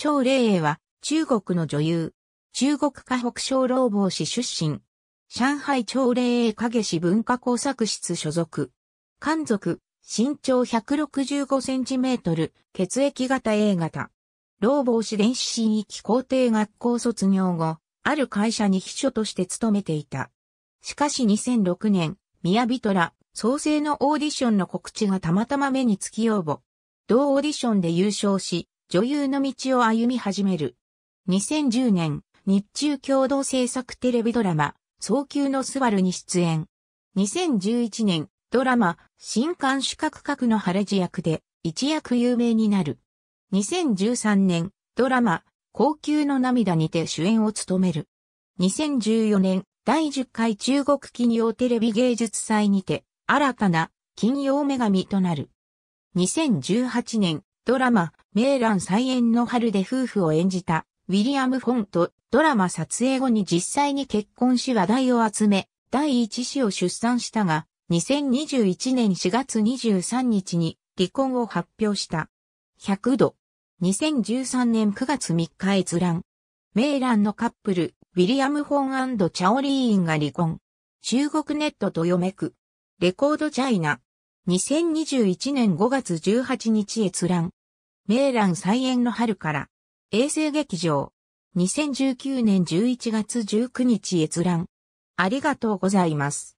張麗英は中国の女優。中国河北省労防市出身。上海朝麗英影市文化工作室所属。漢族、身長165センチメートル、血液型 A 型。労防市電子新域工程学校卒業後、ある会社に秘書として勤めていた。しかし2006年、宮人ら、創生のオーディションの告知がたまたま目につき応募。同オーディションで優勝し、女優の道を歩み始める。2010年、日中共同制作テレビドラマ、早急のスバルに出演。2011年、ドラマ、新刊主格格の晴れ字役で、一躍有名になる。2013年、ドラマ、高級の涙にて主演を務める。2014年、第10回中国企業テレビ芸術祭にて、新たな、金曜女神となる。2018年、ドラマ、名蘭再演の春で夫婦を演じた、ウィリアム・フォンと、ドラマ撮影後に実際に結婚し話題を集め、第一子を出産したが、2021年4月23日に離婚を発表した。100度。2013年9月3日閲覧。メイランのカップル、ウィリアム・フォンチャオリーンが離婚。中国ネットと読めく。レコードチャイナ。2021年5月18日閲覧。明蘭再演の春から、衛星劇場、2019年11月19日閲覧。ありがとうございます。